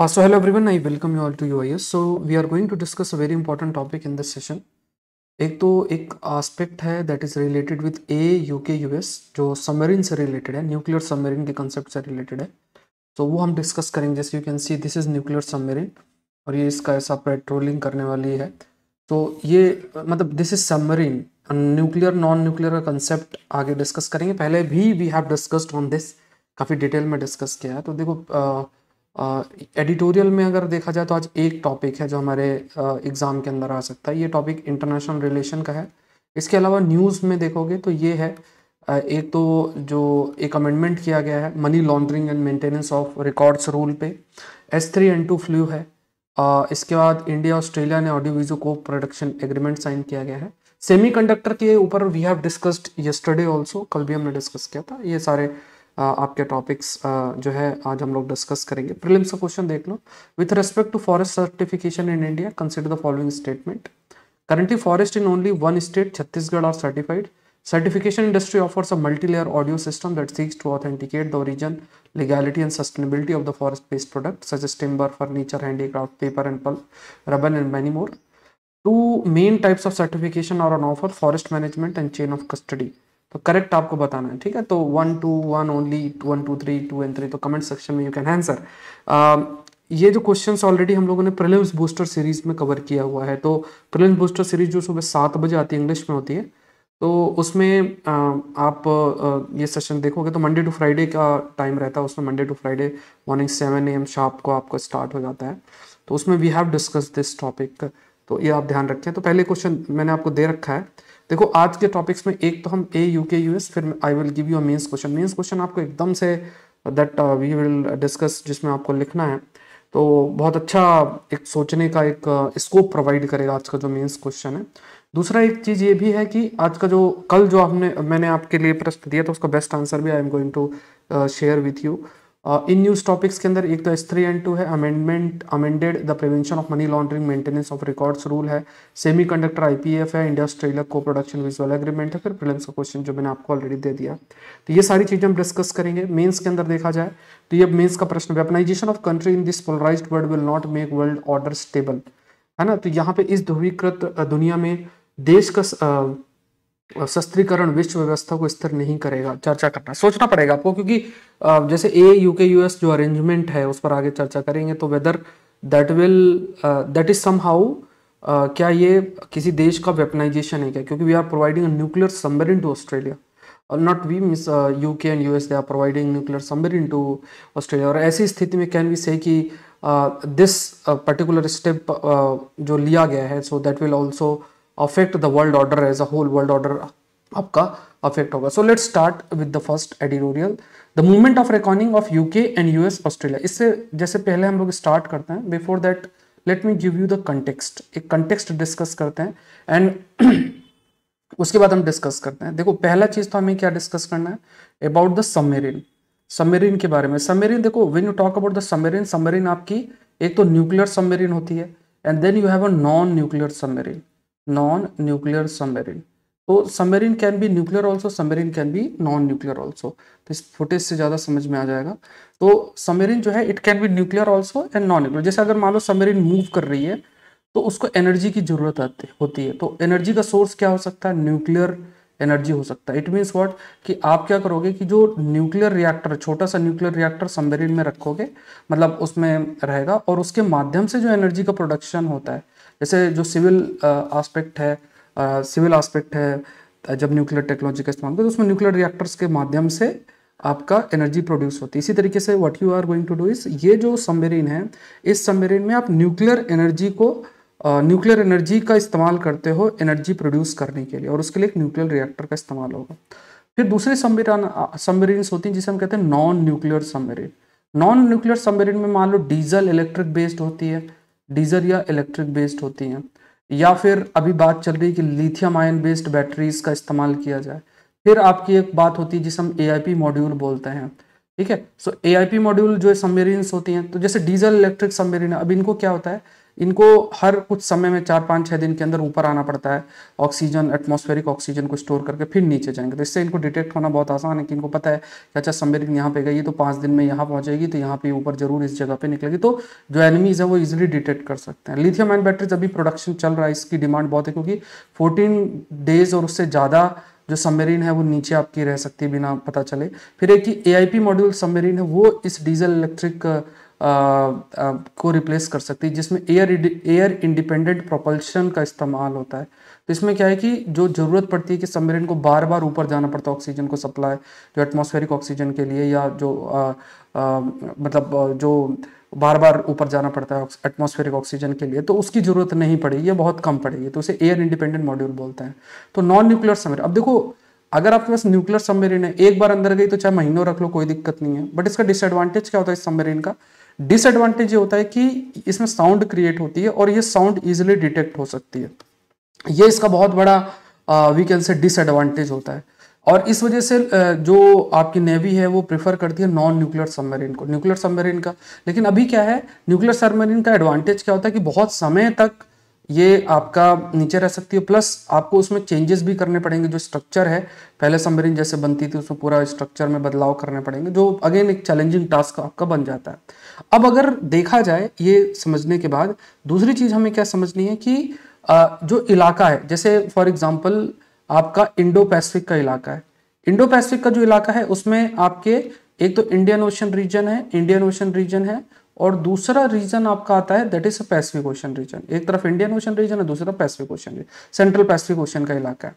Uh, so hello everyone, I welcome you all to UIS. So we are going to discuss a very important topic in this session. एक तो एक aspect है that is related with A U K U S जो submarine से related है nuclear submarine के concept से related है तो so, वो हम डिस्कस करेंगे जैसे you can see this is nuclear submarine और ये इसका ऐसा पेट्रोलिंग करने वाली है तो ये मतलब this is submarine nuclear non nuclear का कंसेप्ट आगे डिस्कस करेंगे पहले भी we have discussed on this काफ़ी डिटेल में डिस्कस किया है तो देखो uh, एडिटोरियल में अगर देखा जाए तो आज एक टॉपिक है जो हमारे एग्ज़ाम के अंदर आ सकता है ये टॉपिक इंटरनेशनल रिलेशन का है इसके अलावा न्यूज़ में देखोगे तो ये है एक तो जो एक अमेंडमेंट किया गया है money laundering and maintenance of records rule पे S three N two flu है इसके बाद इंडिया ऑस्ट्रेलिया ने audio visual co production agreement sign किया गया है सेमीकंडक्टर के ऊपर we have discussed yesterday also कल भी हमने डिस्कस किया था ये सारे आपके टॉपिक्स जो है आज हम लोग डिस्कस करेंगे प्रिलिम्स का क्वेश्चन देख लो with respect to forest certification in India consider the following statement currently forest in only one state Chhattisgarh are certified certification industry offers a multi layer audio system that seeks to authenticate the origin legality and sustainability of the forest based product such as timber furniture handicraft paper and pulp rubber and many more two main types of certification are on offer forest management and chain of custody तो correct आपको बताना है ठीक है तो one two one only one two three two and three तो comment section में you can answer ये जो क्वेश्चंस ऑलरेडी हम लोगों ने प्रिलिम्स बूस्टर सीरीज में कवर किया हुआ है तो प्रिलिम्स बूस्टर सीरीज जो सुबह सात बजे आती है इंग्लिश में होती है तो उसमें uh, आप uh, ये सेशन देखोगे तो मंडे टू फ्राइडे का टाइम रहता है उसमें Monday to Friday morning seven A M sharp को आपका स्टार्ट हो जाता है तो उसमें we have discuss this topic तो ये आप ध्यान रखें तो पहले क्वेश्चन मैंने आपको दे रखा है देखो आज के टॉपिक्स में एक तो हम A U K U S फिर I will give you mains question mains question आपको एकदम say that we will discuss जिसमें आपको लिखना है तो बहुत अच्छा एक सोचने का एक स्कोप uh, प्रोवाइड करेगा आज का जो मेन्स क्वेश्चन है दूसरा एक चीज़ ये भी है कि आज का जो कल जो आपने मैंने आपके लिए प्रश्न दिया था उसका बेस्ट आंसर भी I am going to share with you in news topics के अंदर एक तो एस थ्री एंड टू है amendment amended the prevention of money laundering maintenance of records rule है semiconductor I P F है India Australia co production visual agreement है फिर prelims का क्वेश्चन जो मैंने आपको ऑलरेडी दे दिया तो ये सारी चीज़ें हम डिस्कस करेंगे मेन्स के अंदर देखा जाए तो ये मेन्स का प्रश्न weaponization of country in this polarise world will not make world order stable है ना तो यहाँ पे इस ध्रुवीकृत दुनिया में देश का शस्त्रीकरण विश्व व्यवस्था को स्थिर नहीं करेगा चर्चा करना सोचना पड़ेगा आपको क्योंकि जैसे ए यूके यूएस जो अरेंजमेंट है उस पर आगे चर्चा करेंगे तो whether that will that is somehow क्या ये किसी देश का वेपनाइजेशन है क्या क्योंकि we are providing nuclear into Australia और not we miss U K and U S they are providing nuclear into Australia और ऐसी स्थिति में कैन वी से कि दिस पर्टिकुलर स्टेप जो लिया गया है so that will also affect the world order as a whole world order आपका अफेक्ट होगा so let start with the first editorial the movement of recording of UK and US Australia इससे जैसे पहले हम लोग स्टार्ट करते हैं before that let me give you the context एक कंटेक्सट डिस्कस करते हैं एंड उसके बाद हम डिस्कस करते हैं देखो पहला चीज़ तो हमें क्या डिस्कस करना है अबाउट द समेरिन समेरिन के बारे में समेरिन देखो when you talk about the submarine submarine आपकी एक तो न्यूक्लियर समेरिन होती है and then you have a non nuclear submarine non nuclear submarine तो submarine can be nuclear also submarine can be non nuclear also तो इस footage से ज़्यादा समझ में आ जाएगा तो सबमरीन जो है it can be nuclear also and non nuclear जैसे अगर मान लो सबमरीन मूव कर रही है तो उसको एनर्जी की जरूरत आती होती है तो एनर्जी का सोर्स क्या हो सकता है न्यूक्लियर एनर्जी हो सकता है इट मीन्स वॉट कि आप क्या करोगे कि जो न्यूक्लियर रिएक्टर छोटा सा न्यूक्लियर रिएक्टर सबमरीन में रखोगे मतलब उसमें रहेगा और उसके माध्यम से जो एनर्जी का प्रोडक्शन होता है जैसे जो सिविल आस्पेक्ट है सिविल आस्पेक्ट है जब न्यूक्लियर टेक्नोलॉजी का इस्तेमाल करते तो उसमें न्यूक्लियर रिएक्टर्स के माध्यम से आपका एनर्जी प्रोड्यूस होती है इसी तरीके से what you are going to do is ये जो सबमेरीन है इस सबमेरीन में आप न्यूक्लियर एनर्जी को न्यूक्लियर एनर्जी का इस्तेमाल करते हो एनर्जी प्रोड्यूस करने के लिए और उसके लिए एक न्यूक्लियर रिएक्टर का इस्तेमाल होगा फिर दूसरी सबमेरान सबमेरीन्स होती हैं जिसे हम कहते हैं non nuclear submarine non nuclear submarine में मान लो डीजल इलेक्ट्रिक बेस्ड होती है डीजल या इलेक्ट्रिक बेस्ड होती हैं या फिर अभी बात चल रही है कि लिथियम आयन बेस्ड बैटरीज का इस्तेमाल किया जाए फिर आपकी एक बात होती है जिसे हम ए मॉड्यूल बोलते हैं ठीक है सो ए आई पी मॉड्यूल जो है सबमेरिन्स होती हैं तो जैसे डीजल इलेक्ट्रिक सबमेरिन अब इनको क्या होता है इनको हर कुछ समय में चार पाँच छः दिन के अंदर ऊपर आना पड़ता है ऑक्सीजन एटमॉस्फेरिक ऑक्सीजन को स्टोर करके फिर नीचे जाएंगे तो इससे इनको डिटेक्ट होना बहुत आसान है कि इनको पता है कि अच्छा सबमेरिन यहाँ पे गई तो पाँच दिन में यहाँ पहुँचेगी तो यहाँ पे ऊपर जरूर इस जगह पे निकलेगी तो जो एनिमीज़ है वो इजिली डिटेक्ट कर सकते हैं लिथियम एंड बैटरीज अभी प्रोडक्शन चल रहा है इसकी डिमांड बहुत है क्योंकि फोर्टीन डेज और उससे ज़्यादा जो सबमरीन है वो नीचे आपकी रह सकती है बिना पता चले फिर एक ही ए मॉड्यूल सबमरीन है वो इस डीजल इलेक्ट्रिक को रिप्लेस कर सकती है जिसमें एयर एयर इंडिपेंडेंट प्रोपल्शन का इस्तेमाल होता है तो इसमें क्या है कि जो ज़रूरत पड़ती है कि सबमरीन को बार बार ऊपर जाना पड़ता है ऑक्सीजन को सप्लाई जो एटमोसफेरिक ऑक्सीजन के लिए या जो आ, आ, मतलब जो बार बार ऊपर जाना पड़ता है एटमोस्फेरिक ऑक्सीजन के लिए तो उसकी ज़रूरत नहीं पड़ेगी ये बहुत कम पड़ेगी तो उसे एयर इंडिपेंडेंट मॉड्यूल बोलते हैं तो नॉन न्यूक्लियर समर अब देखो अगर आपके पास न्यूक्लियर सबमरीन है एक बार अंदर गई तो चाहे महीनों रख लो कोई दिक्कत नहीं है बट इसका डिसएडवांटेज क्या होता है इस सबमरीन का डिसएडवांटेज ये होता है कि इसमें साउंड क्रिएट होती है और ये साउंड इजिली डिटेक्ट हो सकती है ये इसका बहुत बड़ा वी कैन से डिसएडवांटेज होता है और इस वजह से जो आपकी नेवी है वो प्रेफर करती है नॉन न्यूक्लियर सबमरीन को न्यूक्लियर सबमरीन का लेकिन अभी क्या है न्यूक्लियर सबमरीन का एडवांटेज क्या होता है कि बहुत समय तक ये आपका नीचे रह सकती है प्लस आपको उसमें चेंजेस भी करने पड़ेंगे जो स्ट्रक्चर है पहले सबमरीन जैसे बनती थी उसमें पूरा स्ट्रक्चर में बदलाव करने पड़ेंगे जो अगेन एक चैलेंजिंग टास्क आपका बन जाता है अब अगर देखा जाए ये समझने के बाद दूसरी चीज़ हमें क्या समझनी है कि जो इलाका है जैसे फॉर एग्ज़ाम्पल आपका इंडो पैसिफिक का इलाका है इंडो पैसिफिक का जो इलाका है उसमें आपके एक तो इंडियन ओशन रीजन है इंडियन ओशन रीजन है और दूसरा रीजन आपका आता है that is a Pacific Ocean region एक तरफ इंडियन ओशन रीजन है दूसरा Pacific Ocean region central Pacific Ocean का इलाका है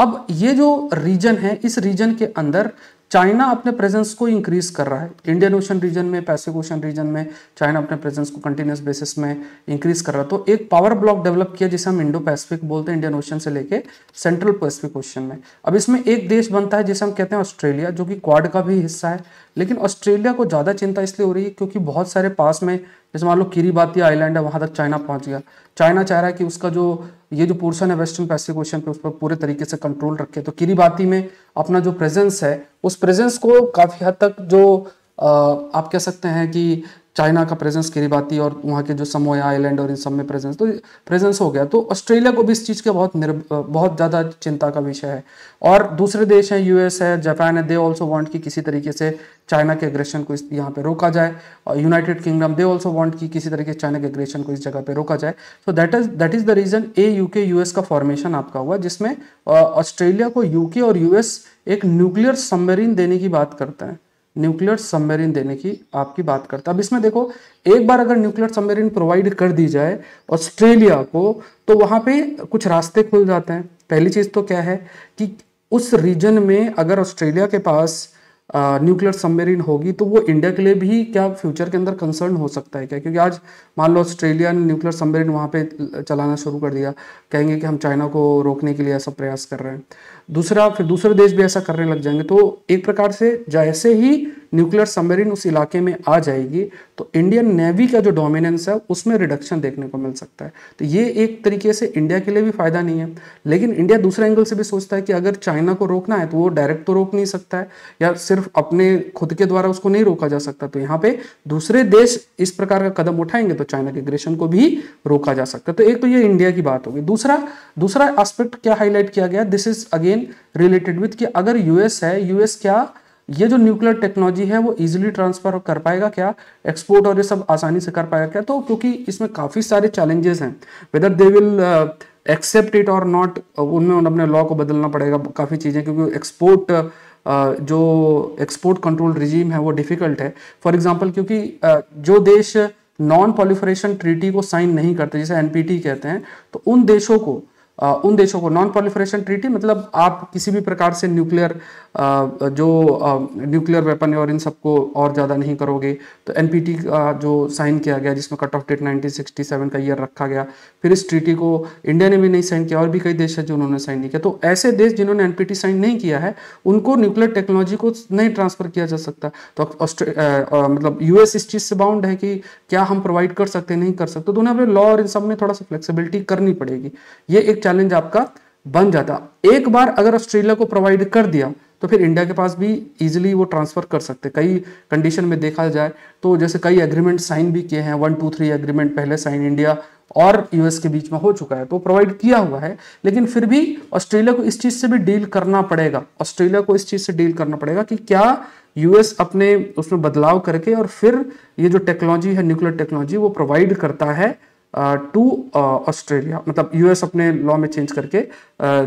अब ये जो रीजन है इस रीजन के अंदर चाइना अपने प्रेजेंस को इंक्रीज कर रहा है इंडियन ओशन रीजन में पैसिफिक ओशन रीजन में चाइना अपने प्रेजेंस को कंटिन्यूस बेसिस में इंक्रीज कर रहा है तो एक पावर ब्लॉक डेवलप किया जिसे हम इंडो पैसिफिक बोलते हैं इंडियन ओशन से लेके सेंट्रल पैसिफिक ओशन में अब इसमें एक देश बनता है जिसे हम कहते हैं ऑस्ट्रेलिया जो कि क्वाड का भी हिस्सा है लेकिन ऑस्ट्रेलिया को ज़्यादा चिंता इसलिए हो रही है क्योंकि बहुत सारे पास में जैसे मान लो किरीबाती आइलैंड है वहाँ तक चाइना पहुँच गया चाइना चाह रहा है कि उसका जो ये जो पोर्सन है वेस्टर्न पैसिफिक ओशन पे उस पर पूरे तरीके से कंट्रोल रखे तो किरीबाती में अपना जो प्रेजेंस है उस प्रेजेंस को काफ़ी हद तक जो आप कह सकते हैं कि चाइना का प्रेजेंस किरीबाती और वहाँ के जो समोया आइलैंड और इन सब में प्रेजेंस तो प्रेजेंस हो गया तो ऑस्ट्रेलिया को भी इस चीज़ के बहुत निर्भ बहुत ज़्यादा चिंता का विषय है और दूसरे देश हैं यूएस है जापान है दे ऑल्सो वांट कि किसी तरीके से चाइना के एग्रेशन को इस यहाँ पे रोका जाए और United Kingdom they also want कि किसी तरीके से चाइना के एग्रेशन को इस जगह पर रोका जाए so that is that is the reason A U K U का फॉर्मेशन आपका हुआ जिसमें ऑस्ट्रेलिया को यूके और यूएस एक न्यूक्लियर सबमरीन देने की बात करते हैं न्यूक्लियर सबमेरिन देने की आपकी बात करता अब इसमें देखो एक बार अगर न्यूक्लियर सबमेरिन प्रोवाइड कर दी जाए ऑस्ट्रेलिया को तो वहां पे कुछ रास्ते खुल जाते हैं पहली चीज़ तो क्या है कि उस रीजन में अगर ऑस्ट्रेलिया के पास न्यूक्लियर सबमेरिन होगी तो वो इंडिया के लिए भी क्या फ्यूचर के अंदर कंसर्न हो सकता है क्या क्योंकि आज मान लो ऑस्ट्रेलिया ने न्यूक्लियर सबमेरिन वहाँ पे चलाना शुरू कर दिया कहेंगे कि हम चाइना को रोकने के लिए ऐसा प्रयास कर रहे हैं दूसरा फिर दूसरे देश भी ऐसा करने लग जाएंगे तो एक प्रकार से जैसे ही न्यूक्लियर सबमरीन उस इलाके में आ जाएगी तो इंडियन नेवी का जो डोमिनेंस है उसमें रिडक्शन देखने को मिल सकता है तो ये एक तरीके से इंडिया के लिए भी फायदा नहीं है लेकिन इंडिया दूसरे एंगल से भी सोचता है कि अगर चाइना को रोकना है तो वो डायरेक्ट तो रोक नहीं सकता है या सिर्फ अपने खुद के द्वारा उसको नहीं रोका जा सकता तो यहाँ पे दूसरे देश इस प्रकार का कदम उठाएंगे तो चाइना के ग्रेशन को भी रोका जा सकता है तो एक तो ये इंडिया की बात होगी दूसरा दूसरा एस्पेक्ट क्या हाईलाइट किया गया this is again thing related with कि अगर यूएस है यूएस क्या ये जो न्यूक्लियर टेक्नोलॉजी है वो इजीली ट्रांसफर कर पाएगा क्या एक्सपोर्ट और ये सब आसानी से कर पाएगा क्या तो क्योंकि इसमें काफ़ी सारे चैलेंजेस हैं whether they will accept it और नॉट उनमें अपने लॉ को बदलना पड़ेगा काफ़ी चीज़ें क्योंकि एक्सपोर्ट uh, uh, जो एक्सपोर्ट कंट्रोल रिजीम है वो डिफ़िकल्ट है फॉर एग्जाम्पल क्योंकि uh, जो देश नॉन पॉलिफरेशन ट्रीटी को साइन नहीं करते जैसे एनपीटी कहते हैं तो उन देशों को उन देशों को नॉन पॉलिफरेशन ट्रीटी मतलब आप किसी भी प्रकार से न्यूक्लियर जो न्यूक्लियर वेपन और इन सबको और ज़्यादा नहीं करोगे तो एन का जो साइन किया गया जिसमें कट ऑफ डेट 1967 का ईयर रखा गया फिर इस ट्रीटी को इंडिया ने भी नहीं साइन किया और भी कई देश है जो उन्होंने साइन नहीं किया तो ऐसे देश जिन्होंने एन साइन नहीं किया है उनको न्यूक्लियर टेक्नोलॉजी को नहीं ट्रांसफर किया जा सकता तो मतलब यूएस इस चीज़ से बाउंड है कि क्या हम प्रोवाइड कर सकते नहीं कर सकते तो उन्हें अपने लॉ और इन सब में थोड़ा सा फ्लेक्सीबिलिटी करनी पड़ेगी ये एक चैलेंज आपका बन जाता एक बार अगर ऑस्ट्रेलिया को प्रोवाइड कर दिया तो फिर इंडिया के पास भी इजीली वो ट्रांसफ़र कर सकते हैं कई कंडीशन में देखा जाए तो जैसे कई एग्रीमेंट साइन भी किए हैं वन टू थ्री एग्रीमेंट पहले साइन इंडिया और यूएस के बीच में हो चुका है तो प्रोवाइड किया हुआ है लेकिन फिर भी ऑस्ट्रेलिया को इस चीज़ से भी डील करना पड़ेगा ऑस्ट्रेलिया को इस चीज़ से डील करना पड़ेगा कि क्या यूएस अपने उसमें बदलाव करके और फिर ये जो टेक्नोलॉजी है न्यूक्लियर टेक्नोलॉजी वो प्रोवाइड करता है टू ऑस्ट्रेलिया मतलब यूएस अपने लॉ में चेंज करके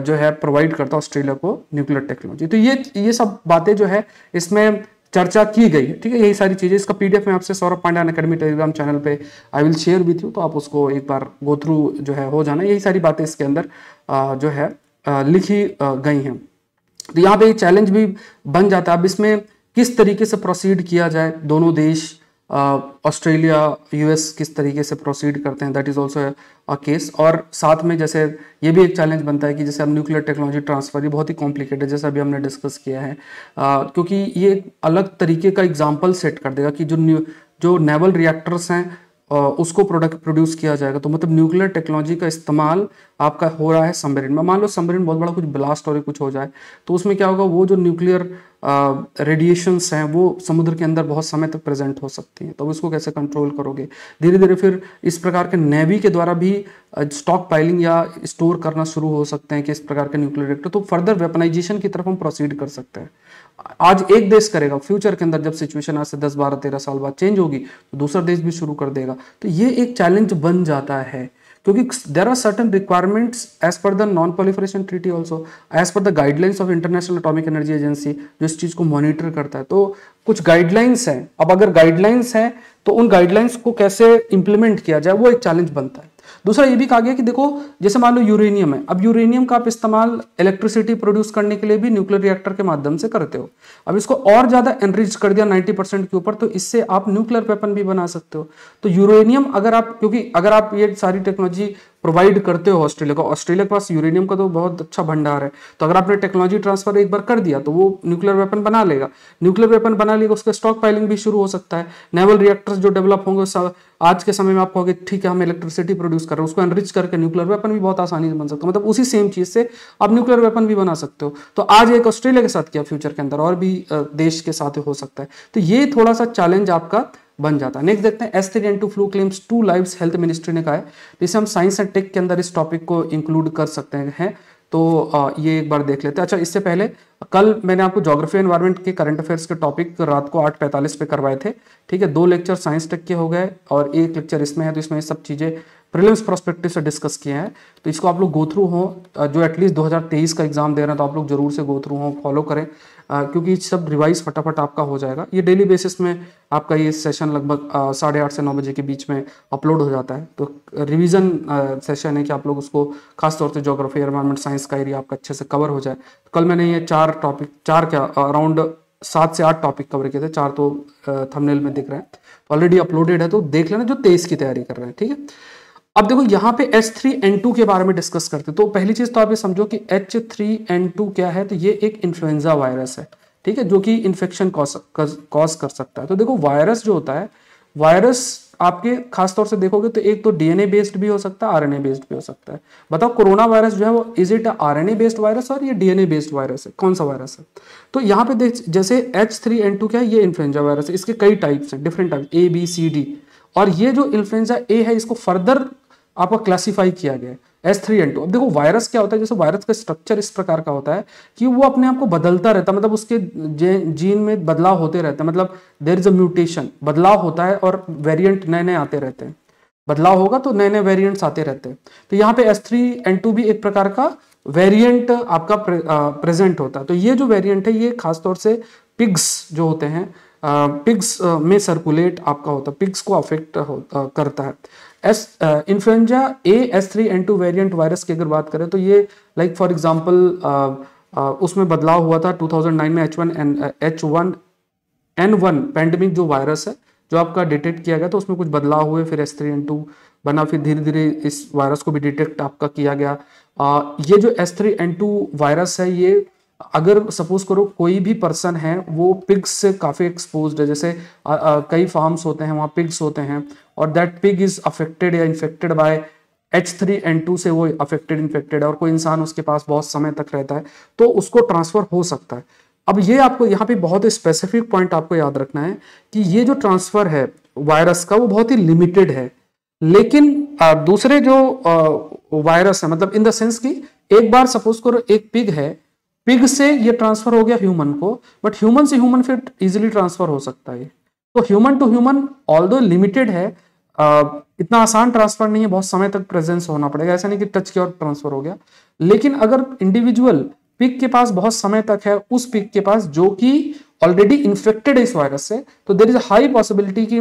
जो है प्रोवाइड करता है ऑस्ट्रेलिया को न्यूक्लियर टेक्नोलॉजी तो ये ये सब बातें जो है इसमें चर्चा की गई है ठीक है यही सारी चीज़ें इसका पीडीएफ मैं आपसे Saurabh Pandian academy Telegram channel पे I will share with you तो आप उसको एक बार गो थ्रू जो है हो जाना यही सारी बातें इसके अंदर जो है लिखी गई हैं तो यहाँ पे चैलेंज भी बन जाता है अब इसमें किस तरीके से प्रोसीड किया जाए दोनों देश ऑस्ट्रेलिया uh, यूएस किस तरीके से प्रोसीड करते हैं that is also a case और साथ में जैसे ये भी एक चैलेंज बनता है कि जैसे अब न्यूक्लियर टेक्नोलॉजी ट्रांसफ़र ये बहुत ही कॉम्प्लिकेटेड है अभी हमने डिस्कस किया है आ, uh, क्योंकि ये अलग तरीके का एग्जाम्पल सेट कर देगा कि जो जो नेवल रिएक्टर्स हैं uh, उसको प्रोडक्ट प्रोड्यूस किया जाएगा तो मतलब न्यूक्लियर टेक्नोलॉजी का इस्तेमाल आपका हो रहा है सम्बरिन में मान लो सम्बरिन बहुत बड़ा कुछ ब्लास्ट और कुछ हो जाए तो उसमें क्या होगा वो जो न्यूक्लियर रेडिएशंस हैं वो समुद्र के अंदर बहुत समय तक प्रेजेंट हो सकती हैं तो इसको कैसे कंट्रोल करोगे धीरे धीरे फिर इस प्रकार के नेवी के द्वारा भी स्टॉक पाइलिंग या स्टोर करना शुरू हो सकते हैं कि इस प्रकार के न्यूक्लियर रिएक्टर तो फर्दर वेपनाइजेशन की तरफ हम प्रोसीड कर सकते हैं आज एक देश करेगा फ्यूचर के अंदर जब सिचुएशन आज से दस बारह तेरह साल बाद चेंज होगी तो दूसरा देश भी शुरू कर देगा तो ये एक चैलेंज बन जाता है क्योंकि there are certain requirements as per the non proliferation treaty also as per the guidelines of International Atomic Energy Agency जो इस चीज़ को मॉनिटर करता है तो कुछ गाइडलाइंस हैं अब अगर गाइडलाइंस हैं तो उन गाइडलाइंस को कैसे इंप्लीमेंट किया जाए वो एक चैलेंज बनता है दूसरा ये भी कहा गया कि देखो जैसे मान लो यूरेनियम है अब यूरेनियम का आप इस्तेमाल इलेक्ट्रिसिटी प्रोड्यूस करने के लिए भी न्यूक्लियर रिएक्टर के माध्यम से करते हो अब इसको और ज़्यादा एनरिच कर दिया 90 परसेंट के ऊपर तो इससे आप न्यूक्लियर वेपन भी बना सकते हो तो यूरेनियम अगर आप क्योंकि अगर आप ये सारी टेक्नोलॉजी प्रोवाइड करते हो ऑस्ट्रेलिया को ऑस्ट्रेलिया के पास यूरेनियम का तो बहुत अच्छा भंडार है तो अगर आपने टेक्नोलॉजी ट्रांसफर एक बार कर दिया तो वो न्यूक्लियर वेपन बना लेगा न्यूक्लियर वेपन बना लेगा उसका स्टॉक पाइलिंग भी शुरू हो सकता है नेवल रिएक्टर्स जो डेवलप होंगे आज के समय में आप कहोगे ठीक है हम इलेक्ट्रिसिटी प्रोड्यूस कर रहे हैं उसको एनरिच करके न्यूक्लियर वेपन भी बहुत आसानी से बन सकता है मतलब उसी सेम चीज से आप न्यूक्लियर वेपन भी बना सकते हो तो आज एक ऑस्ट्रेलिया के साथ किया फ्यूचर के अंदर और भी देश के साथ हो सकता है तो ये थोड़ा सा चैलेंज आपका बन जाता है नेक्स्ट देखते हैं H three N two flu claims two lives health ministry ने कहा है जिसे तो हम साइंस एंड टेक के अंदर इस टॉपिक को इंक्लूड कर सकते हैं तो ये एक बार देख लेते हैं अच्छा इससे पहले कल मैंने आपको ज्योग्राफी एनवायरमेंट के करंट अफेयर्स के टॉपिक रात को आठ पैंतालीस पे करवाए थे ठीक है दो लेक्चर साइंस टेक के हो गए और एक लेक्चर इसमें है तो इसमें सब चीज़ें प्रीलिम्स प्रोस्पेक्टिव से डिस्कस किए हैं तो इसको आप लोग गो थ्रू हों जो एटलीस्ट 2023 का एग्जाम दे रहे हैं तो आप लोग जरूर से गो थ्रू हों फॉलो करें आ, क्योंकि सब रिवाइज फटाफट आपका हो जाएगा ये डेली बेसिस में आपका ये सेशन लगभग साढ़े आठ से नौ बजे के बीच में अपलोड हो जाता है तो रिविजन सेशन है कि आप लोग उसको खासतौर से जोग्राफी एनवायरमेंट साइंस का एरिया आपका अच्छे से कवर हो जाए तो कल मैंने ये चार टॉपिक चार क्या अराउंड सात से आठ टॉपिक कवर किए थे चार तो थमनेल में दिख रहे हैं ऑलरेडी तो अपलोडेड है तो देख लेना जो तेईस की तैयारी कर रहे हैं ठीक है अब देखो यहाँ पे H3N2 के बारे में डिस्कस करते तो पहली चीज तो आप ये समझो कि H3N2 क्या है तो ये एक इन्फ्लुएंजा वायरस है ठीक है जो कि इन्फेक्शन कॉज कर सकता है तो देखो वायरस जो होता है वायरस आपके खासतौर से देखोगे तो एक तो डीएनए बेस्ड भी हो सकता है आरएनए बेस्ड भी हो सकता है बताओ कोरोना वायरस जो है वो is it R N based virus और ये डीएनए बेस्ड वायरस है कौन सा वायरस है तो यहाँ पे देख जैसे एच थ्री एन टू क्या है ये इन्फ्लुएंजा वायरस है इसके कई टाइप्स हैं different type A B C D और ये जो इन्फ्लुएंजा ए है इसको फर्दर आपका क्लासिफाई किया गया एस थ्री एन टू अब देखो वायरस क्या होता है जैसे वायरस का स्ट्रक्चर इस प्रकार का होता है कि वो अपने आप को बदलता रहता है मतलब उसके जीन में बदलाव होते रहते हैं मतलब देर इज अ म्यूटेशन बदलाव होता है और वेरियंट नए नए आते रहते हैं बदलाव होगा तो नए नए वेरियंट आते रहते हैं तो यहाँ पे एस थ्री एन टू भी एक प्रकार का वेरियंट आपका प्रेजेंट होता है तो ये जो वेरियंट है ये खासतौर से पिग्स जो होते हैं पिग्स में सर्कुलेट आपका होता है पिग्स को अफेक्ट करता है as influenza A H three N two variant virus की अगर बात करें तो ये लाइक फॉर एग्जाम्पल उसमें बदलाव हुआ था 2009 में H one N H one N one pandemic जो वायरस है जो आपका डिटेक्ट किया गया तो उसमें कुछ बदलाव हुए फिर एस थ्री एन टू बना फिर धीरे धीरे इस वायरस को भी डिटेक्ट आपका किया गया आ, uh, ये जो H three N two virus है ये अगर सपोज करो कोई भी पर्सन है वो पिग्स से काफ़ी एक्सपोज है जैसे आ, uh, आ, uh, कई फार्म्स होते हैं वहाँ पिग्स होते हैं और दैट पिग इज अफेक्टेड या infected by H three N two से वो अफेक्टेड इन्फेक्टेड है और कोई इंसान उसके पास बहुत समय तक रहता है तो उसको ट्रांसफर हो सकता है अब ये आपको यहाँ पे बहुत स्पेसिफिक पॉइंट आपको याद रखना है कि ये जो ट्रांसफर है वायरस का वो बहुत ही लिमिटेड है लेकिन दूसरे जो वायरस है मतलब इन द सेंस कि एक बार सपोज करो एक पिग है पिग से ये ट्रांसफर हो गया ह्यूमन को बट ह्यूमन से ह्यूमन फिर इजिली ट्रांसफर हो सकता है तो human to human all limited है इतना आसान ट्रांसफर नहीं है बहुत समय तक प्रेजेंस होना पड़ेगा ऐसा नहीं कि टच के और ट्रांसफर हो गया लेकिन अगर इंडिविजुअल पिक के पास बहुत समय तक है उस पिक के पास जो कि ऑलरेडी इन्फेक्टेड है इस वायरस से तो देर इज हाई पॉसिबिलिटी कि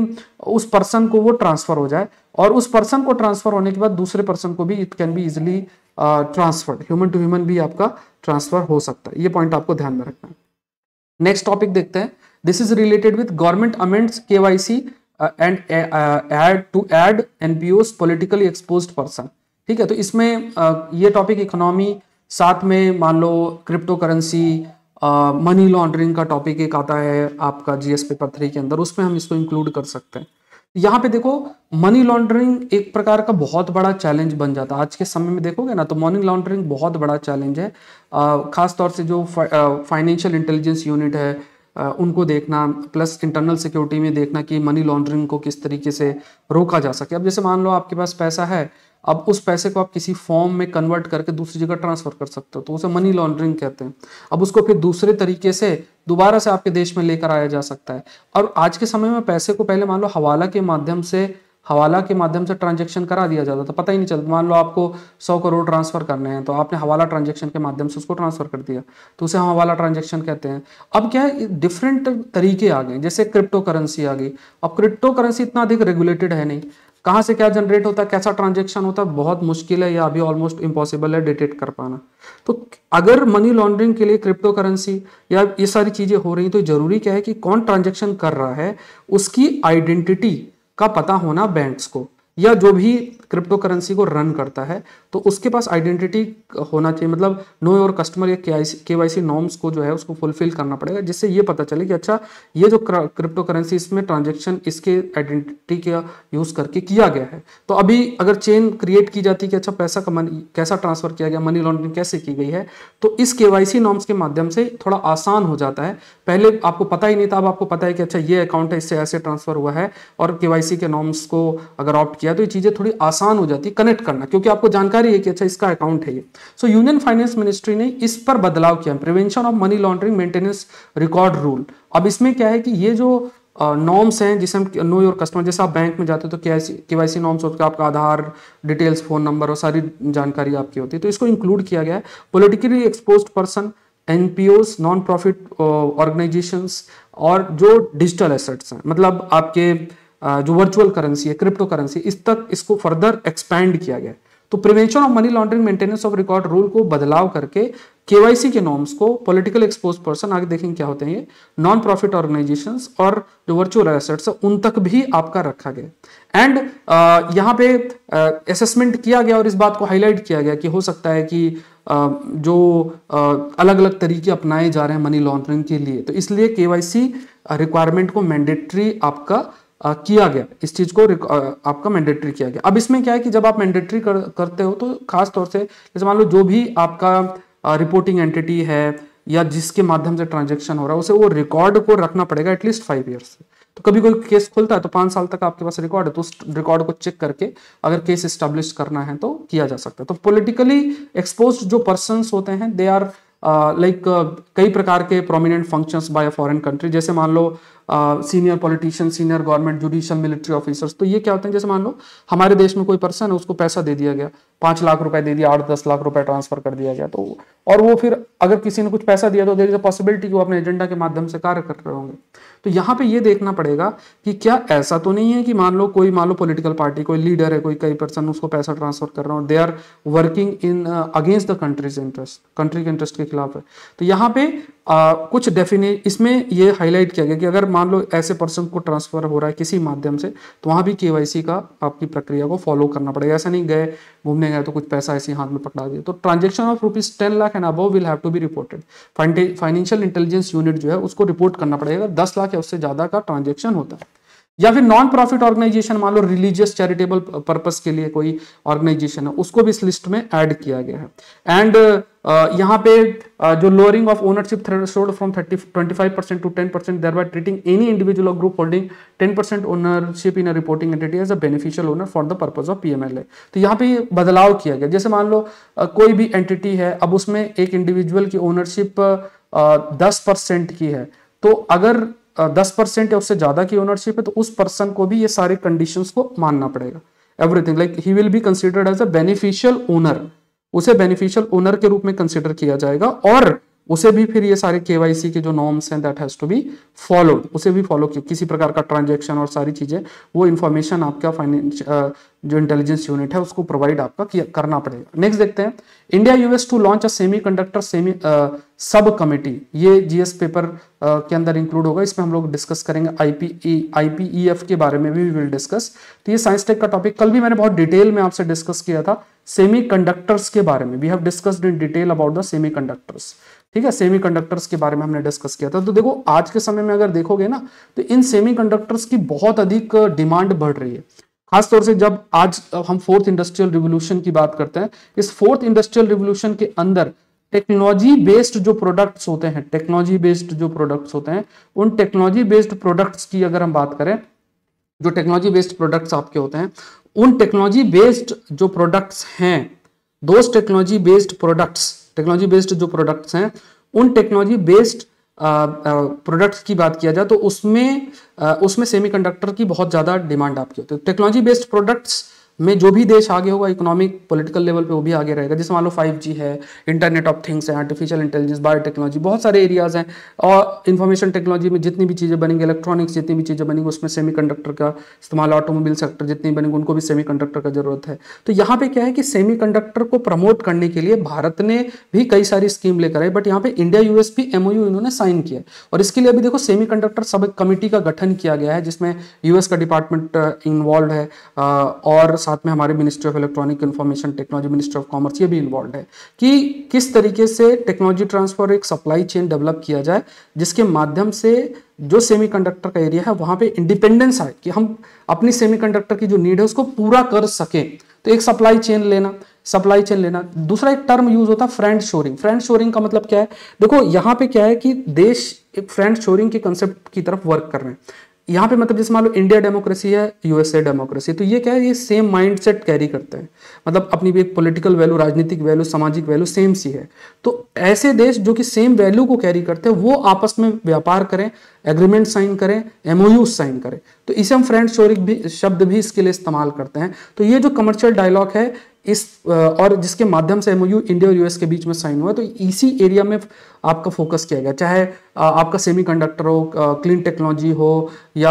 उस पर्सन को वो ट्रांसफर हो जाए और उस पर्सन को ट्रांसफर होने के बाद दूसरे पर्सन को भी it can be easily transferred human to human भी आपका ट्रांसफर हो सकता है ये पॉइंट आपको ध्यान में रखना है नेक्स्ट टॉपिक देखते हैं this is related with government amends के and to add N B NPO politically expose person ठीक है तो इसमें uh, ये टॉपिक इकोनॉमी साथ में मान लो क्रिप्टो करेंसी मनी लॉन्ड्रिंग का टॉपिक एक आता है आपका जीएस पेपर थ्री के अंदर उसमें हम इसको इंक्लूड कर सकते हैं तो यहाँ पे देखो मनी लॉन्ड्रिंग एक प्रकार का बहुत बड़ा चैलेंज बन जाता है आज के समय में देखोगे ना तो मनी लॉन्ड्रिंग बहुत बड़ा चैलेंज है uh, खासतौर से जो फाइनेंशियल इंटेलिजेंस यूनिट है उनको देखना प्लस इंटरनल सिक्योरिटी में देखना कि मनी लॉन्ड्रिंग को किस तरीके से रोका जा सके अब जैसे मान लो आपके पास पैसा है अब उस पैसे को आप किसी फॉर्म में कन्वर्ट करके दूसरी जगह ट्रांसफर कर सकते हो तो उसे मनी लॉन्ड्रिंग कहते हैं अब उसको फिर दूसरे तरीके से दोबारा से आपके देश में लेकर आया जा सकता है और आज के समय में पैसे को पहले मान लो हवाला के माध्यम से हवाला के माध्यम से ट्रांजेक्शन करा दिया जाता था पता ही नहीं चलता मान लो आपको सौ करोड़ ट्रांसफ़र करने हैं तो आपने हवाला ट्रांजेक्शन के माध्यम से उसको ट्रांसफ़र कर दिया तो उसे हम हवाला ट्रांजेक्शन कहते हैं अब क्या है डिफरेंट तरीके आ गए जैसे क्रिप्टो करेंसी आ गई अब क्रिप्टो करेंसी इतना अधिक रेगुलेटेड है नहीं कहाँ से क्या जनरेट होता है कैसा ट्रांजेक्शन होता है बहुत मुश्किल है या अभी ऑलमोस्ट इम्पॉसिबल है डिटेक्ट कर पाना तो अगर मनी लॉन्ड्रिंग के लिए क्रिप्टो करेंसी या ये सारी चीज़ें हो रही तो जरूरी क्या है कि कौन ट्रांजेक्शन कर रहा है उसकी आइडेंटिटी का पता होना बैंक्स को या जो भी क्रिप्टो करेंसी को रन करता है तो उसके पास आइडेंटिटी होना चाहिए मतलब नो योर कस्टमर या के आई नॉर्म्स को जो है उसको फुलफिल करना पड़ेगा जिससे ये पता चले कि अच्छा ये जो क्रिप्टो करेंसी इसमें ट्रांजेक्शन इसके आइडेंटिटी का यूज़ करके किया गया है तो अभी अगर चेन क्रिएट की जाती है कि अच्छा पैसा का कैसा ट्रांसफर किया गया मनी लॉन्ड्रिंग कैसे की गई है तो इस के नॉर्म्स के माध्यम से थोड़ा आसान हो जाता है पहले आपको पता ही नहीं था अब आपको पता है कि अच्छा ये अकाउंट है इससे ऐसे ट्रांसफर हुआ है और के के नॉर्म्स को अगर ऑप्ट किया तो ये चीज़ें थोड़ी आसान आसान हो जाती है कनेक्ट करना क्योंकि आपको जानकारी है कि अच्छा इसका अकाउंट है ये सो यूनियन फाइनेंस मिनिस्ट्री ने इस पर बदलाव किया prevention of money laundering maintenance record rule अब इसमें क्या है कि ये जो नॉर्म्स हैं जिसे हम नो योर कस्टमर जैसे आप बैंक में जाते हो तो के वाई सी नॉर्म्स होते हैं आपका आधार डिटेल्स फ़ोन नंबर और सारी जानकारी आपकी होती है तो इसको इंक्लूड किया गया है politically expose person N non profit organisations और जो डिजिटल एसेट्स हैं मतलब आपके जो वर्चुअल करेंसी है क्रिप्टो करेंसी इस तक इसको फर्दर एक्सपैंड किया गया तो prevention of money laundering maintenance of record rule को बदलाव करके केवाईसी के नॉर्म्स को पॉलिटिकल एक्सपोज पर्सन आगे देखेंगे क्या होते हैं ये नॉन प्रॉफिट ऑर्गेनाइजेशन और जो वर्चुअल एसेट्स है उन तक भी आपका रखा गया एंड यहाँ पे असेसमेंट किया गया और इस बात को हाईलाइट किया गया कि हो सकता है कि आ, जो अलग अलग तरीके अपनाए जा रहे हैं मनी लॉन्ड्रिंग के लिए तो इसलिए केवाईसी रिक्वायरमेंट को मैंडेटरी आपका किया गया इस चीज को आपका मैंडेटरी किया गया अब इसमें क्या है कि जब आप मैंडेटरी कर, करते हो तो खास तौर से जैसे मान लो जो भी आपका रिपोर्टिंग एंटिटी है या जिसके माध्यम से ट्रांजेक्शन हो रहा है उसे वो रिकॉर्ड को रखना पड़ेगा एटलीस्ट फाइव ईयर्स तो कभी कोई केस खुलता है तो पांच साल तक आपके पास रिकॉर्ड है तो उस रिकॉर्ड को चेक करके अगर केस स्टेब्लिश करना है तो किया जा सकता है तो पोलिटिकली एक्सपोज जो पर्सन होते हैं they are like uh, like, uh, कई प्रकार के prominent functions by foreign country जैसे मान लो senior politician senior government judicial military officers तो ये क्या होते हैं जैसे मान लो हमारे देश में कोई पर्सन है उसको पैसा दे दिया गया पांच लाख रुपए दे दिया आठ दस लाख रुपए ट्रांसफर कर दिया गया तो और वो फिर अगर किसी ने कुछ पैसा दिया तो देर इज अ पॉसिबिलिटी कि वो अपने एजेंडा के माध्यम से कार्य कर रहे होंगे तो यहाँ पे ये देखना पड़ेगा कि क्या ऐसा तो नहीं है कि मान लो कोई मान लो पोलिटिकल पार्टी कोई लीडर है कोई कई पर्सन उसको पैसा ट्रांसफर कर रहा हूँ they are working in against the countries interest country के इंटरेस्ट के खिलाफ है तो यहाँ पे आ, कुछ डेफिने इसमें ये हाईलाइट किया गया कि अगर मान लो ऐसे पर्सन को ट्रांसफर हो रहा है किसी माध्यम से तो वहाँ भी के का आपकी प्रक्रिया को फॉलो करना पड़ेगा ऐसा नहीं गए घूमने गए तो कुछ पैसा ऐसे हाथ में पकड़ा दिया तो transaction of rupees ten lakh and above will have to be reported financial intelligence unit जो है उसको रिपोर्ट करना पड़ेगा दस लाख या उससे ज़्यादा का ट्रांजेक्शन होता है या फिर नॉन प्रॉफिट ऑर्गेनाइजेशन मान लो रिलीजियस चैरिटेबल पर्पस के लिए कोई ऑर्गेनाइजेशन है उसको भी इस लिस्ट में ऐड किया गया है एंड uh, यहाँ पे uh, जो lowering of ownership threshold from thirty twenty five percent to ten percent thereby treating any individual और group holding ten percent ownership in reporting entity as a beneficial owner for the purpose of P तो यहाँ पे बदलाव किया गया जैसे मान लो uh, कोई भी एंटिटी है अब उसमें एक इंडिविजुअल की ओनरशिप दस परसेंट की है तो अगर दस परसेंट या उससे ज़्यादा की ओनरशिप है तो उस पर्सन को भी ये सारे कंडीशंस को मानना पड़ेगा everything like he will be considered as a beneficial owner उसे बेनिफिशियल ओनर के रूप में कंसिडर किया जाएगा और उसे भी फिर ये सारे के के जो नॉर्म्स हैं that has to be followed उसे भी फॉलो किया किसी प्रकार का ट्रांजेक्शन और सारी चीज़ें वो इन्फॉर्मेशन आपका फाइनेंश जो इंटेलिजेंस यूनिट है उसको प्रोवाइड आपका करना पड़ेगा नेक्स्ट देखते हैं India US to launch a semiconductor semi subcommittee ये जीएस पेपर uh, के अंदर इंक्लूड होगा इसमें हम लोग डिस्कस करेंगे आईपीई आईपीईएफ e, e के बारे में भी विल डिस्कस तो ये साइंस टेक का टॉपिक कल भी मैंने बहुत डिटेल में आपसे डिस्कस किया था कंडक्टर्स के बारे में we have discussed in detail about the conductors ठीक है कंडक्टर्स के बारे में हमने डिस्कस किया था तो देखो आज के समय में अगर देखोगे ना तो इन कंडक्टर्स की बहुत अधिक डिमांड बढ़ रही है खासतौर से जब आज हम फोर्थ इंडस्ट्रियल रिवोल्यूशन की बात करते हैं इस फोर्थ इंडस्ट्रियल रिवोल्यूशन के अंदर टेक्नोलॉजी बेस्ड जो प्रोडक्ट्स होते हैं टेक्नोलॉजी बेस्ड जो प्रोडक्ट्स होते हैं उन टेक्नोलॉजी बेस्ड प्रोडक्ट्स की अगर हम बात करें जो टेक्नोलॉजी बेस्ड प्रोडक्ट्स आपके होते हैं उन टेक्नोलॉजी बेस्ड जो प्रोडक्ट्स हैं दोस्त technology based products technology based जो प्रोडक्ट्स हैं उन टेक्नोलॉजी बेस्ड प्रोडक्ट्स की बात किया जाए तो उसमें uh, उसमें सेमीकंडक्टर की बहुत ज़्यादा डिमांड आपकी होती है टेक्नोलॉजी बेस्ड प्रोडक्ट्स में जो भी देश आगे होगा इकोनॉमिक पॉलिटिकल लेवल पे वो भी आगे रहेगा जैसे मान लो 5G है इंटरनेट ऑफ थिंग्स है आर्टिफिशियल इंटेलिजेंस बायोटेक्नोलॉजी बहुत सारे एरियाज हैं और इन्फॉर्मेशन टेक्नोलॉजी में जितनी भी चीज़ें बनेंगी इलेक्ट्रॉनिक्स जितनी भी चीज़ें बनेंगी उसमें सेमी का इस्तेमाल ऑटोमोबाइल सेक्टर जितनी बनेंगे उनको भी सेमी का जरूरत है तो यहाँ पे क्या है कि सेमी को प्रमोट करने के लिए भारत ने भी कई सारी स्कीम लेकर आई बट यहाँ पे इंडिया यूएस भी एमओयू इन्होंने साइन किया और इसके लिए अभी देखो सेमी सब कमेटी का गठन किया गया है जिसमें यूएस का डिपार्टमेंट इन्वॉल्व uh, है uh, और साथ में हमारे ministry of electronic information technology ministry of commerce ये भी इन्वॉल्व है कि किस तरीके से टेक्नोलॉजी ट्रांसफर एक सप्लाई चेन डेवलप किया जाए जिसके माध्यम से जो सेमीकंडक्टर का एरिया है वहाँ पे इंडिपेंडेंस आए कि हम अपनी सेमीकंडक्टर की जो नीड है उसको पूरा कर सकें तो एक सप्लाई चेन लेना सप्लाई चेन लेना दूसरा एक टर्म यूज होता है फ्रेंड शोरिंग फ्रेंड शोरिंग का मतलब क्या है देखो यहाँ पे क्या है कि देश एक फ्रेंड शोरिंग के कंसेप्ट की तरफ वर्क कर रहे हैं यहाँ पे मतलब जैसे मान लो इंडिया डेमोक्रेसी है यूएसए डेमोक्रेसी तो ये क्या है ये सेम माइंडसेट कैरी करते हैं मतलब अपनी भी एक पॉलिटिकल वैल्यू राजनीतिक वैल्यू सामाजिक वैल्यू सेम सी है तो ऐसे देश जो कि सेम वैल्यू को कैरी करते हैं वो आपस में व्यापार करें एग्रीमेंट साइन करें एमओयू साइन करें तो इसे हम फ्रेंड शोरिक भी शब्द भी इसके लिए इस्तेमाल करते हैं तो ये जो कमर्शियल डायलॉग है इस और जिसके माध्यम से एमओयू इंडिया और यूएस के बीच में साइन हुआ तो इसी एरिया में आपका फोकस किया गया चाहे आपका सेमीकंडक्टर हो क्लीन टेक्नोलॉजी हो या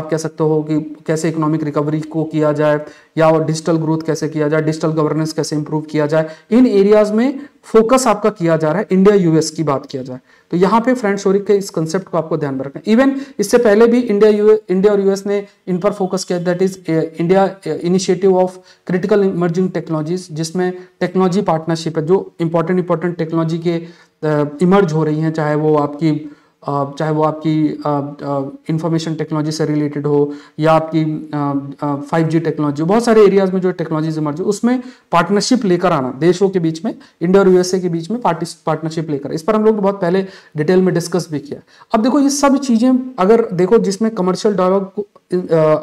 आप कह सकते हो कि कैसे इकोनॉमिक रिकवरी को किया जाए या डिजिटल ग्रोथ कैसे किया जाए डिजिटल गवर्नेंस कैसे इंप्रूव किया जाए इन एरियाज में फोकस आपका किया जा रहा है इंडिया यूएस की बात किया जाए तो यहाँ पे फ्रेंड शोरिक के इस कंसेप्ट को आपको ध्यान में रखना इवन इससे पहले भी इंडिया यूएस इंडिया और यूएस ने इन पर फोकस किया that is India initiative of critical emerging technologies जिसमें टेक्नोलॉजी पार्टनरशिप है जो इंपॉर्टेंट इंपॉर्टेंट टेक्नोलॉजी के इमर्ज uh, हो रही हैं चाहे वो आपकी चाहे वो आपकी इंफॉर्मेशन टेक्नोलॉजी से रिलेटेड हो या आपकी फाइव जी टेक्नोलॉजी बहुत सारे एरियाज में जो टेक्नोलॉजीज इमर्ज उसमें पार्टनरशिप लेकर आना देशों के बीच में इंडिया और यूएसए के बीच में पार्टनरशिप लेकर इस पर हम लोग बहुत पहले डिटेल में डिस्कस भी किया अब देखो ये सब चीज़ें अगर देखो जिसमें कमर्शियल डायलॉग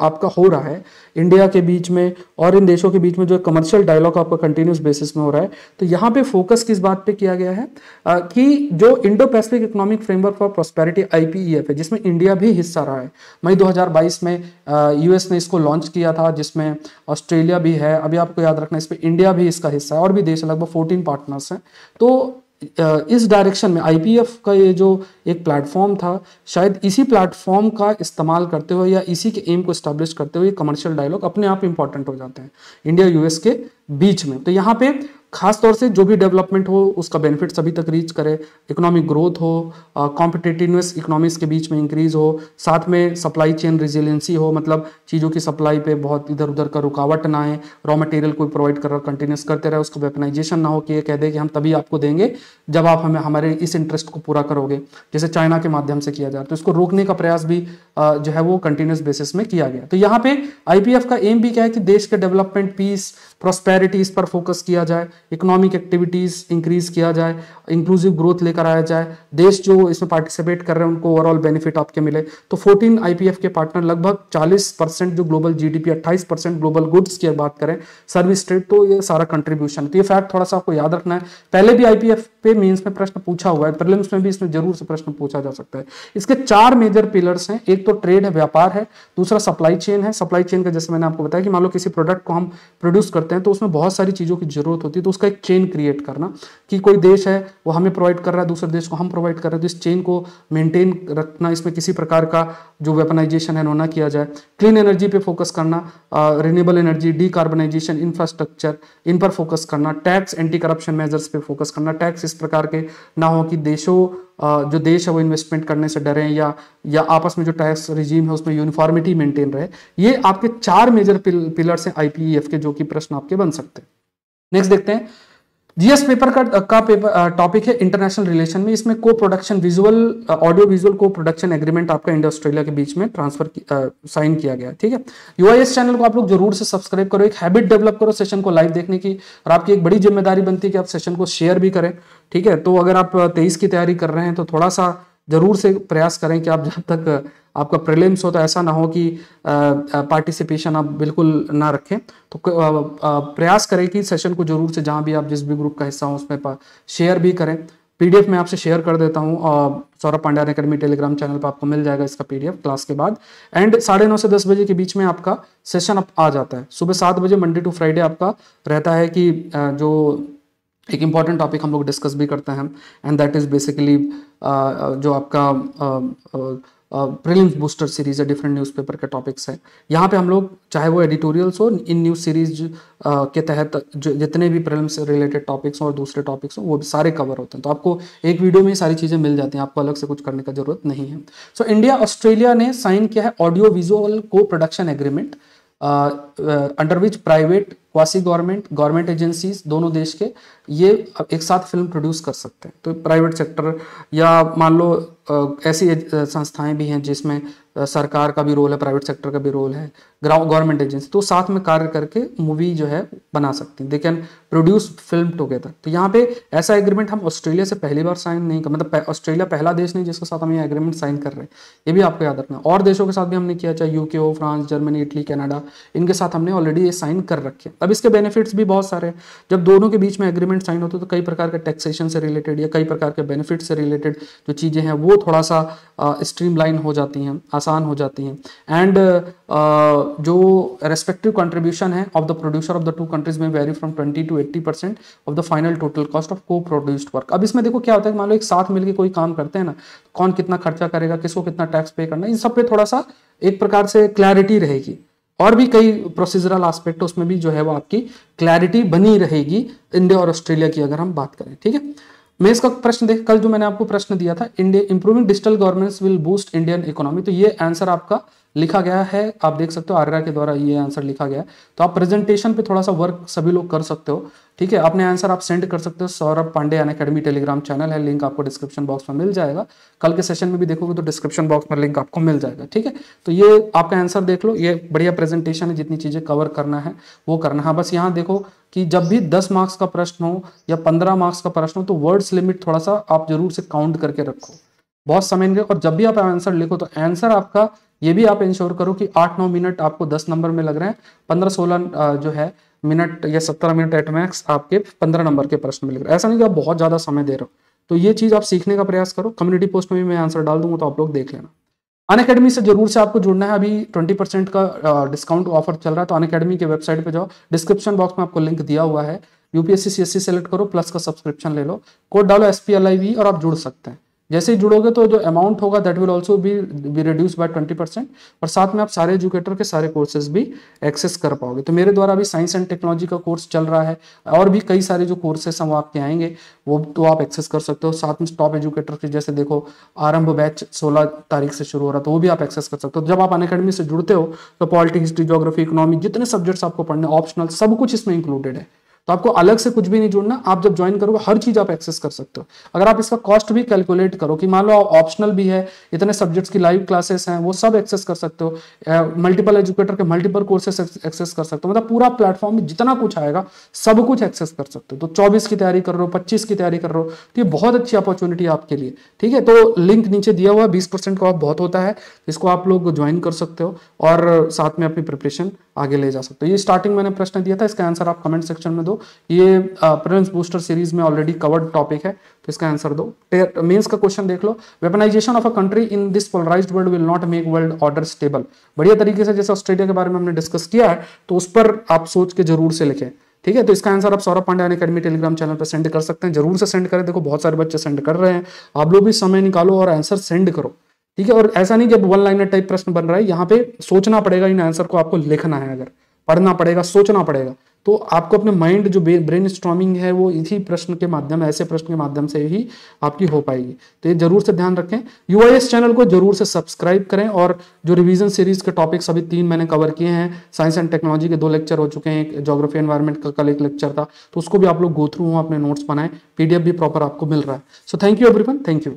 आपका हो रहा है इंडिया के बीच में और इन देशों के बीच में जो कमर्शियल डायलॉग आपका कंटिन्यूस बेसिस में हो रहा है तो यहाँ पे फोकस किस बात पे किया गया है आ, कि जो Indo Pacific Economic Framework for Prosperity IPEF है जिसमें इंडिया भी हिस्सा रहा है मई 2022 में यूएस ने इसको लॉन्च किया था जिसमें ऑस्ट्रेलिया भी है अभी आपको याद रखना इस पर इंडिया भी इसका हिस्सा है और भी देश लगभग फोर्टीन पार्टनर्स हैं तो इस डायरेक्शन में आईपीएफ का ये जो एक प्लेटफॉर्म था शायद इसी प्लेटफॉर्म का इस्तेमाल करते हुए या इसी के एम को स्टैब्लिश करते हुए कमर्शियल डायलॉग अपने आप इंपॉर्टेंट हो जाते हैं इंडिया यूएस के बीच में तो यहाँ पे खास तौर से जो भी डेवलपमेंट हो उसका बेनिफिट सभी तक रीच करे इकोनॉमिक ग्रोथ हो कॉम्पिटेटिवनेस इकोनॉमीज के बीच में इंक्रीज हो साथ में सप्लाई चेन रिजिलेंसी हो मतलब चीज़ों की सप्लाई पे बहुत इधर उधर का रुकावट ना आए रॉ मटेरियल कोई प्रोवाइड कर रहा कंटिन्यूस करते रहे उसको वेपनाइजेशन ना हो कि ये कह दे कि हम तभी आपको देंगे जब आप हमें हमारे इस इंटरेस्ट को पूरा करोगे जैसे चाइना के माध्यम से किया जाए तो इसको रोकने का प्रयास भी जो है वो कंटिन्यूस बेसिस में किया गया तो यहाँ पे आई का एम भी क्या है कि देश के डेवलपमेंट पीस प्रोस्पैरिटी इस पर फोकस किया जाए इकोनॉमिक एक्टिविटीज़ इंक्रीज किया जाए इंक्लूसिव ग्रोथ लेकर आया जाए देश जो इसमें पार्टिसिपेट कर रहे हैं उनको ओवरऑल बेनिफिट आपके मिले तो 14 आईपीएफ के पार्टनर लगभग 40 परसेंट जो global GDP 28 percent global goods की बात करें सर्विस ट्रेड तो ये सारा कंट्रीब्यूशन तो ये फैक्ट थोड़ा सा आपको याद रखना है पहले भी आईपीएफ पे मीन में प्रश्न पूछा हुआ है प्रिलिम्स में भी इसमें जरूर से प्रश्न पूछा जा सकता है इसके चार मेजर पिलर्स हैं एक तो ट्रेड है व्यापार है दूसरा सप्लाई चेन है सप्लाई चेन का जैसे मैंने आपको बताया कि मान लो किसी प्रोडक्ट को हम प्रोड्यूस करते करते हैं तो उसमें बहुत सारी चीज़ों की जरूरत होती है तो उसका एक चेन क्रिएट करना कि कोई देश है वो हमें प्रोवाइड कर रहा है दूसरे देश को हम प्रोवाइड कर रहे हैं तो इस चेन को मेंटेन रखना इसमें किसी प्रकार का जो वेपनाइजेशन है ना किया जाए क्लीन एनर्जी पर फोकस करना रिन्यूएबल एनर्जी डीकार्बनाइजेशन इंफ्रास्ट्रक्चर इन पर फोकस करना टैक्स एंटी करप्शन मेजर्स पर फोकस करना टैक्स इस प्रकार के ना हो कि देशों जो देश है वो इन्वेस्टमेंट करने से डरें या या आपस में जो टैक्स रिजीम है उसमें यूनिफॉर्मिटी मेंटेन रहे ये आपके चार मेजर पिलर्स हैं आईपीएफ के e, जो कि प्रश्न आपके बन सकते हैं नेक्स्ट देखते हैं जीएस पेपर का का पेपर टॉपिक है इंटरनेशनल रिलेशन में इसमें co production visual audio visual co production agreement आपका इंडिया ऑस्ट्रेलिया के बीच में ट्रांसफर साइन किया गया ठीक है यूआईएस चैनल को आप लोग जरूर से सब्सक्राइब करो एक हैबिट डेवलप करो सेशन को लाइव देखने की और आपकी एक बड़ी जिम्मेदारी बनती है कि आप सेशन को शेयर भी करें ठीक है तो अगर आप तेईस की तैयारी कर रहे हैं तो थोड़ा सा ज़रूर से प्रयास करें कि आप जब तक आपका प्रिलिम्स हो तो ऐसा ना हो कि पार्टिसिपेशन आप बिल्कुल ना रखें तो प्रयास करें कि सेशन को ज़रूर से जहाँ भी आप जिस भी ग्रुप का हिस्सा हो उसमें शेयर भी करें पीडीएफ मैं आपसे शेयर कर देता हूँ Saurabh Pandian academy Telegram channel पर आपको मिल जाएगा इसका पीडीएफ क्लास के बाद एंड साढ़े नौ से दस बजे के बीच में आपका सेशन आ जाता है सुबह सात बजे मंडे टू फ्राइडे आपका रहता है कि जो एक इम्पॉर्टेंट टॉपिक हम लोग डिस्कस भी करते हैं एंड दैट इज़ बेसिकली जो आपका प्रिलिम्स बूस्टर सीरीज है डिफरेंट न्यूज़पेपर के टॉपिक्स हैं यहाँ पे हम लोग चाहे वो एडिटोरियल्स हो इन न्यूज़ सीरीज uh, के तहत जितने भी प्रिलिम्स रिलेटेड टॉपिक्स हों और दूसरे टॉपिक्स हों वो भी सारे कवर होते हैं तो आपको एक वीडियो में ही सारी चीज़ें मिल जाती हैं आपको अलग से कुछ करने का जरूरत नहीं है सो इंडिया ऑस्ट्रेलिया ने साइन किया है audio visual co production agreement under which private quasi government government agencies दोनों देश के ये एक साथ फिल्म प्रोड्यूस कर सकते हैं तो प्राइवेट सेक्टर या मान लो ऐसी संस्थाएं भी हैं जिसमें सरकार का भी रोल है प्राइवेट सेक्टर का भी रोल है गवर्नमेंट एजेंसी तो साथ में कार्य करके मूवी जो है बना सकती हैं they can produce film together तो यहाँ पे ऐसा एग्रीमेंट हम ऑस्ट्रेलिया से पहली बार साइन नहीं कर मतलब ऑस्ट्रेलिया पहला देश नहीं जिसके साथ हम ये एग्रीमेंट साइन कर रहे हैं ये भी आपको याद रखना और देशों के साथ भी हमने किया चाहे यूके हो फ्रांस जर्मनी इटली कनाडा इनके साथ हमने ऑलरेडी ये साइन कर रखे अब इसके बेनिफिट्स भी बहुत सारे हैं जब दोनों के बीच में एग्रीमेंट साइन होते तो कई प्रकार के टैक्सेशन से रिलेटेड या कई प्रकार के बेनिफिट से रिलेटेड जो चीज़ें हैं वो थोड़ा सा स्ट्रीम हो जाती हैं आसान हो जाती हैं एंड जो रेस्पेक्टिव कंट्रीब्यूशन है of the producer of the two countries में vary from twenty to eighty percent of the final total cost of co produced work अब इसमें देखो क्या होता है मान लो एक साथ मिलकर कोई काम करते हैं ना कौन कितना खर्चा करेगा किसको कितना टैक्स पे करना इन सब पे थोड़ा सा एक प्रकार से क्लैरिटी रहेगी और भी कई प्रोसीजरल आस्पेक्ट उसमें भी जो है वो आपकी क्लैरिटी बनी रहेगी इंडिया और ऑस्ट्रेलिया की अगर हम बात करें ठीक है मैं इसका प्रश्न देख कल जो मैंने आपको प्रश्न दिया था India improving digital government will boost Indian economy तो ये आंसर आपका लिखा गया है आप देख सकते हो आगरा के द्वारा ये आंसर लिखा गया है तो आप प्रेजेंटेशन पे थोड़ा सा वर्क सभी लोग कर सकते हो ठीक है अपने आंसर आप सेंड कर सकते हो Saurabh Pandey Unacademy Telegram channel है लिंक आपको डिस्क्रिप्शन बॉक्स में मिल जाएगा कल के सेशन में भी देखोगे तो डिस्क्रिप्शन बॉक्स में लिंक आपको मिल जाएगा ठीक है तो ये आपका आंसर देख लो ये बढ़िया प्रेजेंटेशन है जितनी चीज़ें कवर करना है वो करना है हाँ, बस यहाँ देखो कि जब भी दस मार्क्स का प्रश्न हो या पंद्रह मार्क्स का प्रश्न हो तो वर्ड्स लिमिट थोड़ा सा आप जरूर से काउंट करके रखो बहुत समय और जब भी आप आंसर लिखो तो आंसर आपका ये भी आप इंश्योर करो कि आठ नौ मिनट आपको दस नंबर में लग रहे हैं पंद्रह सोलह जो है मिनट या सत्रह मिनट एट मैक्स आपके पंद्रह नंबर के प्रश्न में लग रहे हैं ऐसा नहीं कि आप बहुत ज़्यादा समय दे रहे हो तो ये चीज़ आप सीखने का प्रयास करो कम्युनिटी पोस्ट में भी मैं आंसर डाल दूंगा तो आप लोग देख लेना अन अकेडमी से जरूर से आपको जुड़ना है अभी 20 परसेंट का डिस्काउंट ऑफर चल रहा है तो अन अकेडमी के वेबसाइट पे जाओ डिस्क्रिप्शन बॉक्स में आपको लिंक दिया हुआ है यूपीएससी सीएससी सेलेक्ट करो प्लस का सब्सक्रिप्शन ले लो कोड डालो एसपीएलआईवी और आप जुड़ सकते हैं जैसे ही जुड़ोगे तो जो अमाउंट होगा that will also be be reduce by twenty percent और साथ में आप सारे एजुकेटर के सारे कोर्सेज भी एक्सेस कर पाओगे तो मेरे द्वारा अभी साइंस एंड टेक्नोलॉजी का कोर्स चल रहा है और भी कई सारे जो कोर्सेस हम आपके आएंगे वो तो आप एक्सेस कर सकते हो साथ में टॉप एजुकेटर के जैसे देखो आरंभ बैच सोलह तारीख से शुरू हो रहा था तो वो भी आप एक्सेस कर सकते हो तो जब आप अनकेडमी अकेडमी से जुड़ते हो तो पॉलिटी हिस्ट्री जोग्राफी इकोनॉमी जितने सब्जेक्ट्स आपको पढ़ने ऑप्शनल सब कुछ इसमें इंक्लूडेड है तो आपको अलग से कुछ भी नहीं जुड़ना आप जब ज्वाइन करोगे हर चीज आप एक्सेस कर सकते हो अगर आप इसका कॉस्ट भी कैलकुलेट करो कि मान लो ऑप्शनल भी है इतने सब्जेक्ट्स की लाइव क्लासेस हैं वो सब एक्सेस कर सकते हो मल्टीपल एजुकेटर के मल्टीपल कोर्सेस एक्सेस कर सकते हो मतलब पूरा प्लेटफॉर्म में जितना कुछ आएगा सब कुछ एक्सेस कर सकते हो तो चौबीस की तैयारी कर रहे हो पच्चीस की तैयारी कर रहे हो तो ये बहुत अच्छी अपॉर्चुनिटी आपके लिए ठीक है तो लिंक नीचे दिया हुआ है बीस परसेंट का बहुत होता है इसको आप लोग ज्वाइन कर सकते हो और साथ में अपनी प्रिपरेशन आगे ले जा सकते हो ये स्टार्टिंग मैंने प्रश्न दिया था इसका आंसर आप कमेंट सेक्शन में दो ये प्रेरेंस बूस्टर सीरीज में ऑलरेडी कवर्ड टॉपिक है तो इसका आंसर दो मेंस का क्वेश्चन देख लो weaponisation of a country in this polarise world will not make world order stable बढ़िया तरीके से जैसे ऑस्ट्रेलिया के बारे में हमने डिस्कस किया है तो उस पर आप सोच के जरूर से लिखें ठीक है तो इसका आंसर आप Saurabh Pandey academy Telegram channel पर सेंड कर सकते हैं जरूर से सेंड करें देखो बहुत सारे बच्चे सेंड कर रहे हैं आप लोग भी समय निकालो और आंसर सेंड करो ठीक है और ऐसा नहीं जब वन लाइनर टाइप प्रश्न बन रहा है यहाँ पे सोचना पड़ेगा इन आंसर को आपको लिखना है अगर पढ़ना पड़ेगा सोचना पड़ेगा तो आपको अपने माइंड जो ब्रेन स्ट्रॉमिंग है वो इसी प्रश्न के माध्यम ऐसे प्रश्न के माध्यम से ही आपकी हो पाएगी तो ये जरूर से ध्यान रखें यू चैनल को जरूर से सब्सक्राइब करें और जो रिवीजन सीरीज के टॉपिक्स अभी तीन मैंने कवर किए हैं साइंस एंड टेक्नोलॉजी के दो लेक्चर हो चुके हैं जोग्राफी एनवायरमेंट का कल एक लेक्चर था तो उसको भी आप लोग गो थ्रू हों अपने नोट्स बनाए पीडीएफ भी प्रॉपर आपको मिल रहा है so thank you everyone thank you